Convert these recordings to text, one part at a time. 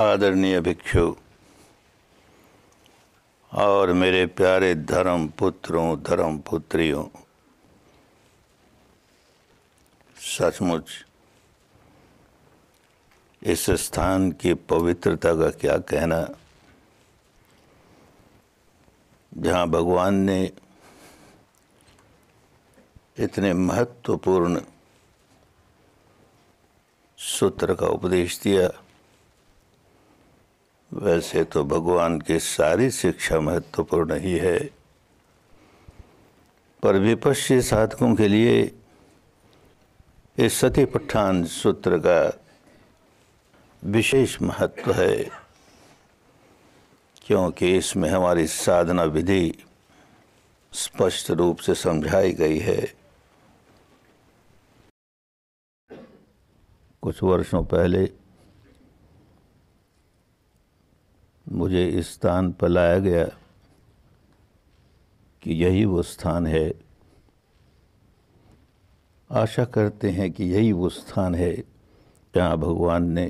आदरणीय भिक्षु और मेरे प्यारे धर्म पुत्रों धर्म पुत्रियों सचमुच इस स्थान की पवित्रता का क्या कहना जहाँ भगवान ने इतने महत्वपूर्ण सूत्र का उपदेश दिया वैसे तो भगवान की सारी शिक्षा महत्वपूर्ण ही है पर विपक्षी साधकों के लिए इस सती पठान सूत्र का विशेष महत्व है क्योंकि इसमें हमारी साधना विधि स्पष्ट रूप से समझाई गई है कुछ वर्षों पहले मुझे इस स्थान पर लाया गया कि यही वो स्थान है आशा करते हैं कि यही वो स्थान है जहाँ भगवान ने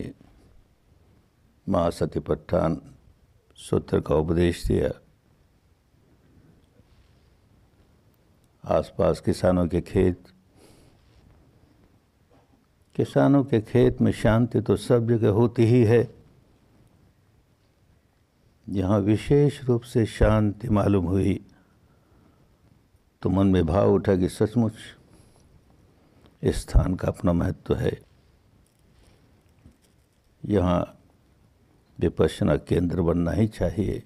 माँ सत्यपट्ठान सूत्र का उपदेश दिया आसपास किसानों के खेत किसानों के खेत में शांति तो सब जगह होती ही है जहाँ विशेष रूप से शांति मालूम हुई तो मन में भाव उठा कि सचमुच इस स्थान का अपना महत्व है यहाँ विपसना केंद्र बनना ही चाहिए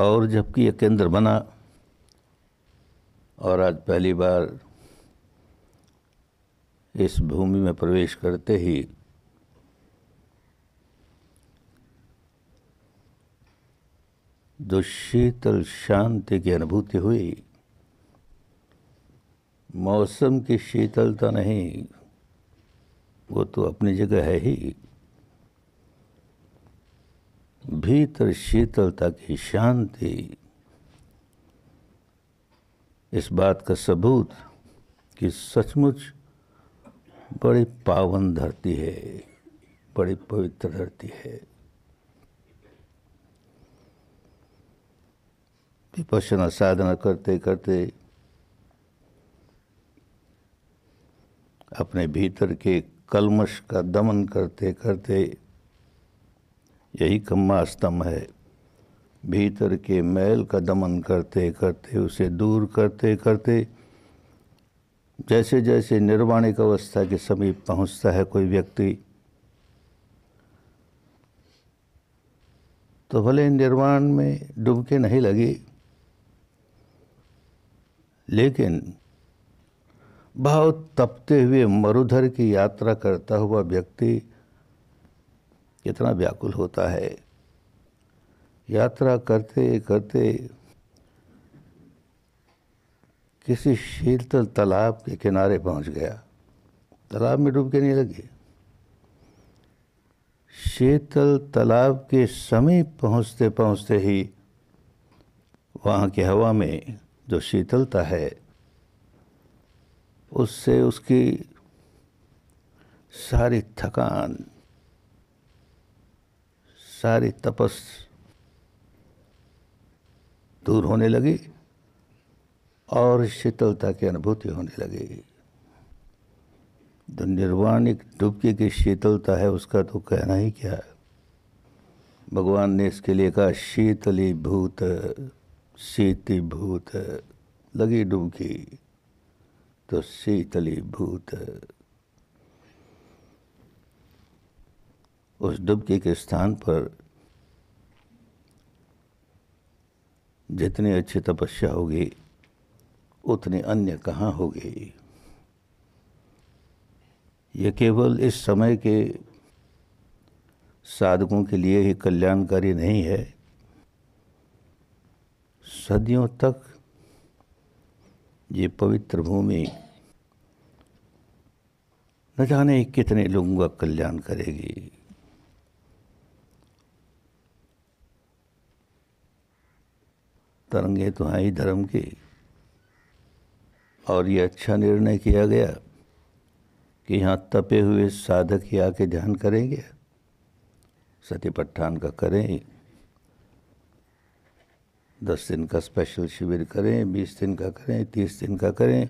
और जबकि यह केंद्र बना और आज पहली बार इस भूमि में प्रवेश करते ही जो शीतल शांति की अनुभूति हुई मौसम की शीतलता नहीं वो तो अपनी जगह है ही भीतर शीतलता की शांति इस बात का सबूत कि सचमुच बड़ी पावन धरती है बड़ी पवित्र धरती है विपसना साधना करते करते अपने भीतर के कलमश का दमन करते करते यही खम्मा स्तंभ है भीतर के मैल का दमन करते करते उसे दूर करते करते जैसे जैसे निर्वाणिक अवस्था के समीप पहुंचता है कोई व्यक्ति तो भले निर्वाण में डूबके नहीं लगी लेकिन भाव तपते हुए मरुधर की यात्रा करता हुआ व्यक्ति कितना व्याकुल होता है यात्रा करते करते किसी शीतल तालाब के किनारे पहुंच गया तालाब में डूब के नहीं लगे शीतल तालाब के समीप पहुंचते पहुंचते ही वहाँ की हवा में जो शीतलता है उससे उसकी सारी थकान सारी तपस दूर होने लगी और शीतलता की अनुभूति होने लगी जो निर्वाणिक डुबकी की शीतलता है उसका तो कहना ही क्या है भगवान ने इसके लिए कहा शीतली भूत सीति भूत लगी डुबकी तो शीतली भूत उस डुबकी के स्थान पर जितनी अच्छी तपस्या होगी उतनी अन्य कहाँ होगी ये केवल इस समय के साधकों के लिए ही कल्याणकारी नहीं है सदियों तक ये पवित्र भूमि न जाने कितने लोगों का कल्याण करेगी तरंगे तो हैं ही धर्म की और ये अच्छा निर्णय किया गया कि यहाँ तपे हुए साधक ही आके ध्यान करेंगे सत्यपट्ठान का करें दस दिन का स्पेशल शिविर करें बीस दिन का करें तीस दिन का करें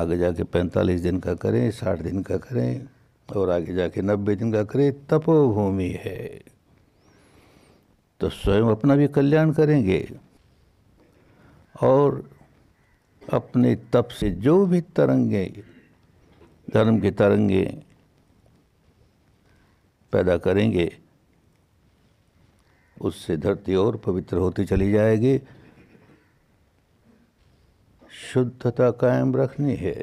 आगे जाके पैंतालीस दिन का करें साठ दिन का करें और आगे जाके नब्बे दिन का करें तपोभूमि है तो स्वयं अपना भी कल्याण करेंगे और अपने तप से जो भी तरंगे धर्म के तरंगे पैदा करेंगे उससे धरती और पवित्र होती चली जाएगी शुद्धता कायम रखनी है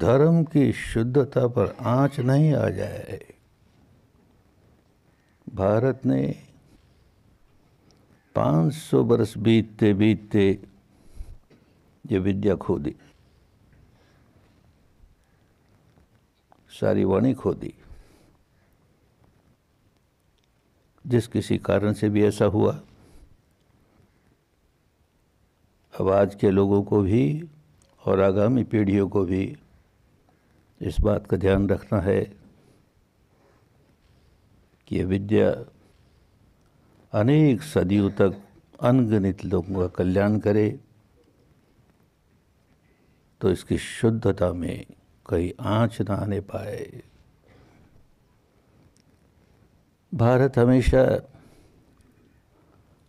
धर्म की शुद्धता पर आंच नहीं आ जाए भारत ने 500 वर्ष बीतते बीतते ये विद्या खो दी सारी वाणी खो दी जिस किसी कारण से भी ऐसा हुआ अब आज के लोगों को भी और आगामी पीढ़ियों को भी इस बात का ध्यान रखना है कि यह विद्या अनेक सदियों तक अनगिनत लोगों का कल्याण करे तो इसकी शुद्धता में कहीं आँच ना आने पाए भारत हमेशा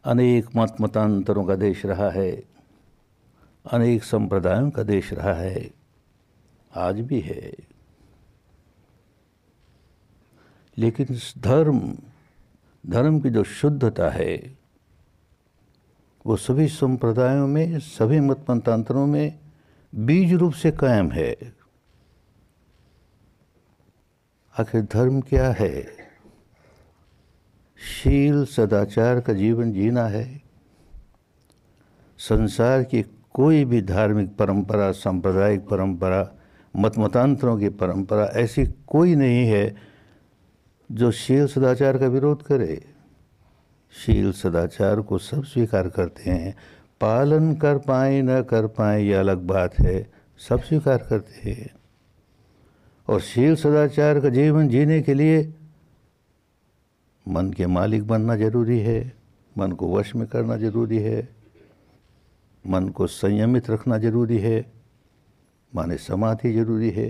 अनेक मत मतांतरों का देश रहा है अनेक संप्रदायों का देश रहा है आज भी है लेकिन धर्म धर्म की जो शुद्धता है वो सभी संप्रदायों में सभी मत मतांतरों में बीज रूप से कायम है आखिर धर्म क्या है शील सदाचार का जीवन जीना है संसार की कोई भी धार्मिक परंपरा सांप्रदायिक परंपरा मत मतांतरों की परंपरा ऐसी कोई नहीं है जो शील सदाचार का विरोध करे शील सदाचार को सब स्वीकार करते हैं पालन कर पाए न कर पाए यह अलग बात है सब स्वीकार करते हैं और शील सदाचार का जीवन जीने के लिए मन के मालिक बनना जरूरी है मन को वश में करना जरूरी है मन को संयमित रखना जरूरी है माने समाधि जरूरी है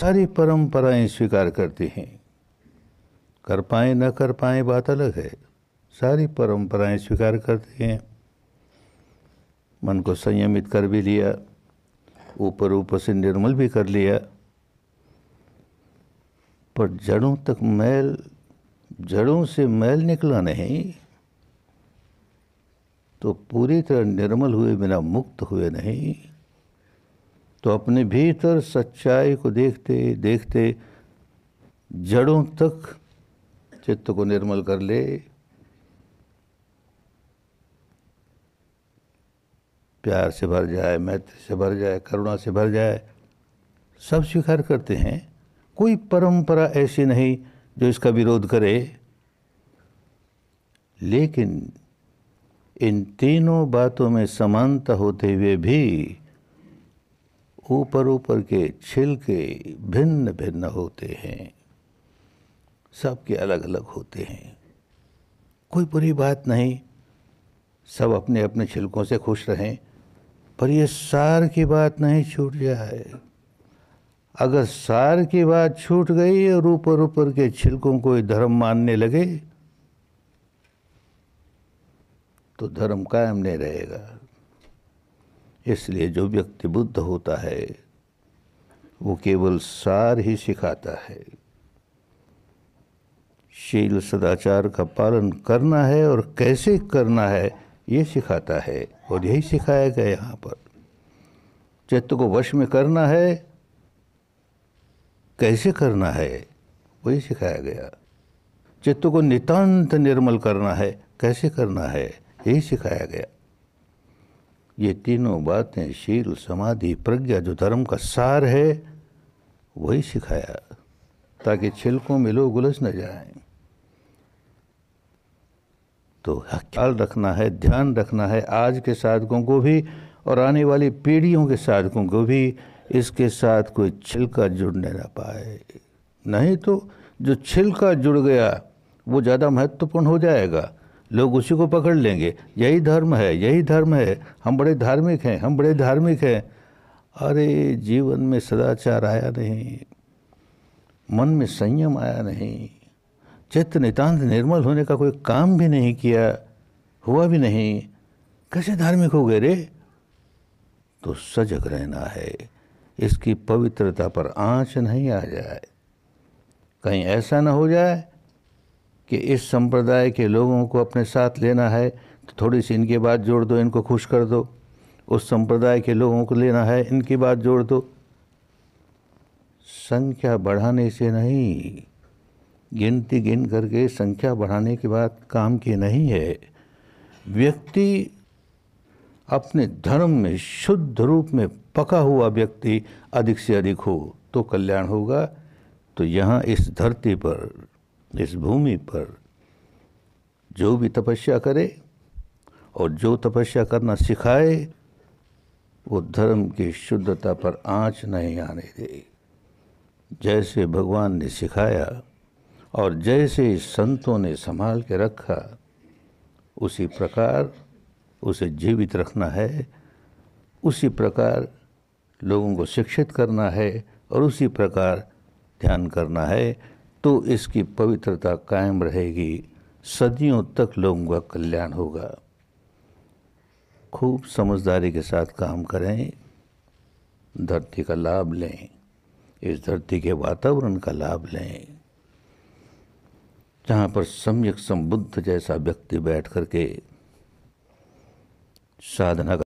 सारी परंपराएं स्वीकार करती हैं कर पाए न कर पाए बात अलग है सारी परंपराएं स्वीकार करती हैं मन को संयमित कर भी लिया ऊपर ऊपर से निर्मल भी कर लिया पर जड़ों तक मैल जड़ों से मैल निकला नहीं तो पूरी तरह निर्मल हुए बिना मुक्त हुए नहीं तो अपने भीतर सच्चाई को देखते देखते जड़ों तक चित्त को निर्मल कर ले प्यार से भर जाए मैत्री से भर जाए करुणा से भर जाए सब स्वीकार करते हैं कोई परंपरा ऐसी नहीं जो इसका विरोध करे लेकिन इन तीनों बातों में समानता होते हुए भी ऊपर ऊपर के छिलके भिन्न भिन्न होते हैं सबके अलग अलग होते हैं कोई बुरी बात नहीं सब अपने अपने छिलकों से खुश रहें पर यह सार की बात नहीं छूट जाए अगर सार की बात छूट गई और ऊपर ऊपर के छिलकों को धर्म मानने लगे तो धर्म कायम नहीं रहेगा इसलिए जो व्यक्ति बुद्ध होता है वो केवल सार ही सिखाता है शील सदाचार का पालन करना है और कैसे करना है ये सिखाता है और यही सिखाया गया यहाँ पर चित्त को वश में करना है कैसे करना है वही सिखाया गया चित्त को नितांत निर्मल करना है कैसे करना है यही सिखाया गया ये तीनों बातें शील समाधि प्रज्ञा जो धर्म का सार है वही सिखाया ताकि छिलकों में लोग उलझ न जाए तो ख्याल रखना है ध्यान रखना है आज के साधकों को भी और आने वाली पीढ़ियों के साधकों को भी इसके साथ कोई छिलका जुड़ने ना पाए नहीं तो जो छिलका जुड़ गया वो ज़्यादा महत्वपूर्ण हो जाएगा लोग उसी को पकड़ लेंगे यही धर्म है यही धर्म है हम बड़े धार्मिक हैं हम बड़े धार्मिक हैं अरे जीवन में सदाचार आया नहीं मन में संयम आया नहीं चित्त नितान्त निर्मल होने का कोई काम भी नहीं किया हुआ भी नहीं कैसे धार्मिक हो गए रे तो सजग रहना है इसकी पवित्रता पर आंच नहीं आ जाए कहीं ऐसा ना हो जाए कि इस संप्रदाय के लोगों को अपने साथ लेना है तो थोड़ी सी इनके बात जोड़ दो इनको खुश कर दो उस संप्रदाय के लोगों को लेना है इनकी बात जोड़ दो संख्या बढ़ाने से नहीं गिनती गिन करके संख्या बढ़ाने के बाद काम की नहीं है व्यक्ति अपने धर्म में शुद्ध रूप में पका हुआ व्यक्ति अधिक से अधिक हो तो कल्याण होगा तो यहाँ इस धरती पर इस भूमि पर जो भी तपस्या करे और जो तपस्या करना सिखाए वो धर्म की शुद्धता पर आंच नहीं आने दे जैसे भगवान ने सिखाया और जैसे संतों ने संभाल के रखा उसी प्रकार उसे जीवित रखना है उसी प्रकार लोगों को शिक्षित करना है और उसी प्रकार ध्यान करना है तो इसकी पवित्रता कायम रहेगी सदियों तक लोगों का कल्याण होगा खूब समझदारी के साथ काम करें धरती का लाभ लें इस धरती के वातावरण का लाभ लें जहाँ पर सम्यक संबुद्ध जैसा व्यक्ति बैठ करके साधना